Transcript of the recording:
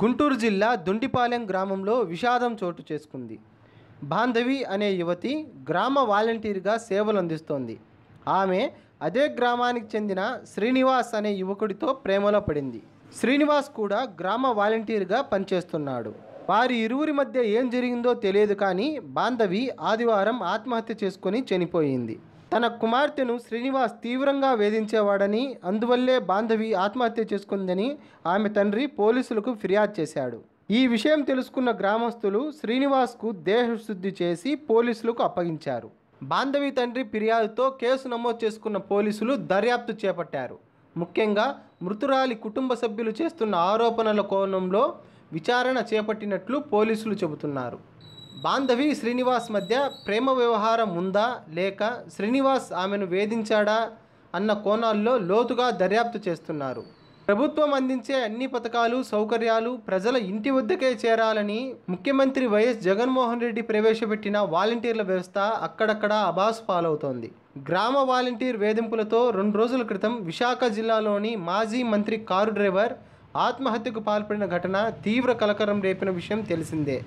గుంటూరు జిల్లా దుండిపాలెం గ్రామంలో విషాదం చోటు చేసుకుంది బాంధవి అనే యువతి గ్రామ వాలంటీర్గా సేవలు అందిస్తోంది ఆమె అదే గ్రామానికి చెందిన శ్రీనివాస్ అనే యువకుడితో ప్రేమలో పడింది శ్రీనివాస్ కూడా గ్రామ వాలంటీర్గా పనిచేస్తున్నాడు వారి ఇరువురి మధ్య ఏం జరిగిందో తెలియదు కానీ బాంధవి ఆదివారం ఆత్మహత్య చేసుకొని చనిపోయింది తన కుమార్తెను శ్రీనివాస్ తీవ్రంగా వేధించేవాడని అందువల్లే బాంధవి ఆత్మహత్య చేసుకుందని ఆమె తండ్రి పోలీసులకు ఫిర్యాదు చేశాడు ఈ విషయం తెలుసుకున్న గ్రామస్తులు శ్రీనివాస్కు దేహశుద్ధి చేసి పోలీసులకు అప్పగించారు బాంధవి తండ్రి ఫిర్యాదుతో కేసు నమోదు చేసుకున్న పోలీసులు దర్యాప్తు చేపట్టారు ముఖ్యంగా మృతురాలి కుటుంబ సభ్యులు చేస్తున్న ఆరోపణల కోణంలో విచారణ చేపట్టినట్లు పోలీసులు చెబుతున్నారు బాంధవి శ్రీనివాస్ మధ్య ప్రేమ వ్యవహారం ఉందా లేక శ్రీనివాస్ ఆమెను వేధించాడా అన్న కోణాల్లో లోతుగా దర్యాప్తు చేస్తున్నారు ప్రభుత్వం అందించే అన్ని పథకాలు సౌకర్యాలు ప్రజల ఇంటి వద్దకే చేరాలని ముఖ్యమంత్రి వైఎస్ జగన్మోహన్ రెడ్డి ప్రవేశపెట్టిన వాలంటీర్ల వ్యవస్థ అక్కడక్కడ అబాస్ పాలవుతోంది గ్రామ వాలంటీర్ వేధింపులతో రెండు రోజుల క్రితం విశాఖ జిల్లాలోని మాజీ మంత్రి కారు డ్రైవర్ ఆత్మహత్యకు పాల్పడిన ఘటన తీవ్ర కలకరం రేపిన విషయం తెలిసిందే